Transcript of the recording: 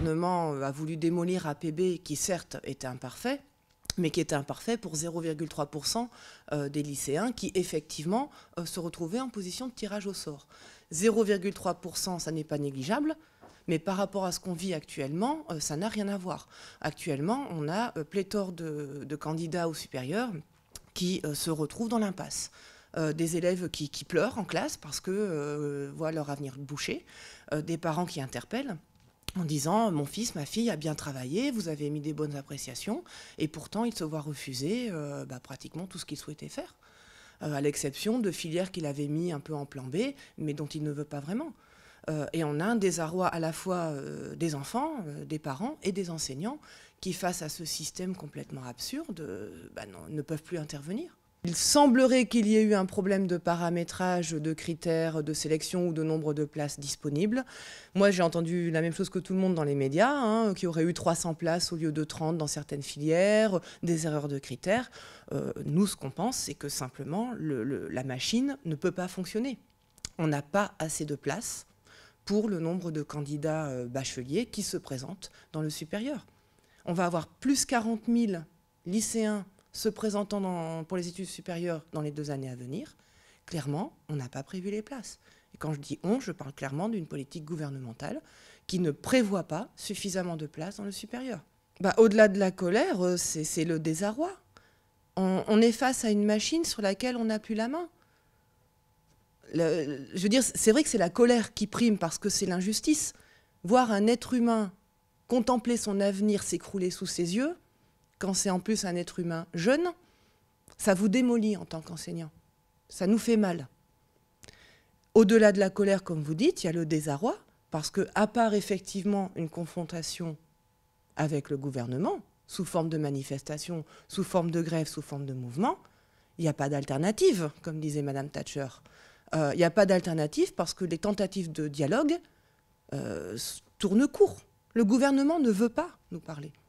gouvernement euh, a voulu démolir APB, qui certes était imparfait, mais qui était imparfait pour 0,3% euh, des lycéens qui, effectivement, euh, se retrouvaient en position de tirage au sort. 0,3%, ça n'est pas négligeable, mais par rapport à ce qu'on vit actuellement, ça n'a rien à voir. Actuellement, on a pléthore de, candidats au supérieur qui se retrouvent dans l'impasse. des élèves qui, pleurent en classe parce que voient leur avenir bouché, des parents qui interpellent en disant mon fils, ma fille a bien travaillé, vous avez mis des bonnes appréciations, et pourtant il se voit refuser euh, bah, pratiquement tout ce qu'il souhaitait faire, euh, à l'exception de filières qu'il avait mis un peu en plan B, mais dont il ne veut pas vraiment. Euh, et on a un désarroi à la fois des enfants, des parents et des enseignants qui, face à ce système complètement absurde, bah, ne peuvent plus intervenir. Il semblerait qu'il y ait eu un problème de paramétrage, de critères de sélection ou de nombre de places disponibles. Moi, j'ai entendu la même chose que tout le monde dans les médias, hein, qu'il y aurait eu 300 places au lieu de 30 dans certaines filières, des erreurs de critères. Euh, nous, ce qu'on pense, c'est que simplement, la machine ne peut pas fonctionner. On n'a pas assez de places pour le nombre de candidats euh, bacheliers qui se présentent dans le supérieur. On va avoir plus 40 000 lycéens se présentant pour les études supérieures dans les deux années à venir, clairement, on n'a pas prévu les places. Et quand je dis on, je parle clairement d'une politique gouvernementale qui ne prévoit pas suffisamment de places dans le supérieur. Bah, au-delà de la colère, euh, c'est le désarroi. On, est face à une machine sur laquelle on n'a plus la main. je veux dire, c'est vrai que c'est la colère qui prime parce que c'est l'injustice. Voir un être humain contempler son avenir s'écrouler sous ses yeux, quand c'est en plus un être humain jeune, ça vous démolit en tant qu'enseignant. Ça nous fait mal. Au-delà de la colère, comme vous dites, il y a le désarroi, parce que, à part effectivement une confrontation avec le gouvernement, sous forme de manifestation, sous forme de grève, sous forme de mouvement, il n'y a pas d'alternative, comme disait Madame Thatcher. Euh, il n'y a pas d'alternative parce que les tentatives de dialogue euh, tournent court. Le gouvernement ne veut pas nous parler.